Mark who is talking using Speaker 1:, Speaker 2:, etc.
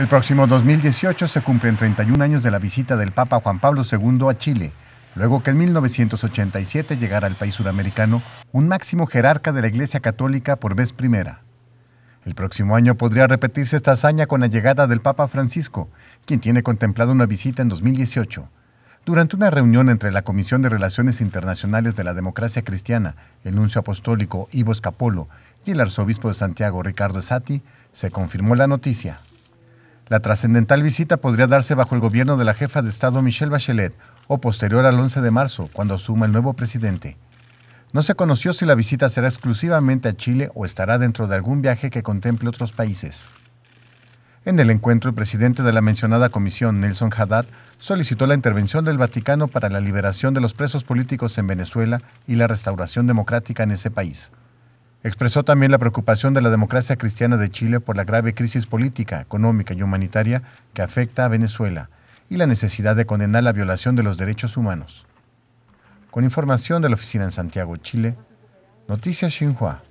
Speaker 1: El próximo 2018 se cumplen 31 años de la visita del Papa Juan Pablo II a Chile, luego que en 1987 llegara al país suramericano un máximo jerarca de la Iglesia Católica por vez primera. El próximo año podría repetirse esta hazaña con la llegada del Papa Francisco, quien tiene contemplado una visita en 2018. Durante una reunión entre la Comisión de Relaciones Internacionales de la Democracia Cristiana, el nuncio apostólico Ivo Escapolo y el arzobispo de Santiago Ricardo Sati, se confirmó la noticia. La trascendental visita podría darse bajo el gobierno de la jefa de Estado Michelle Bachelet o posterior al 11 de marzo, cuando asuma el nuevo presidente. No se conoció si la visita será exclusivamente a Chile o estará dentro de algún viaje que contemple otros países. En el encuentro, el presidente de la mencionada comisión, Nelson Haddad, solicitó la intervención del Vaticano para la liberación de los presos políticos en Venezuela y la restauración democrática en ese país. Expresó también la preocupación de la democracia cristiana de Chile por la grave crisis política, económica y humanitaria que afecta a Venezuela y la necesidad de condenar la violación de los derechos humanos. Con información de la oficina en Santiago, Chile, Noticias Xinhua.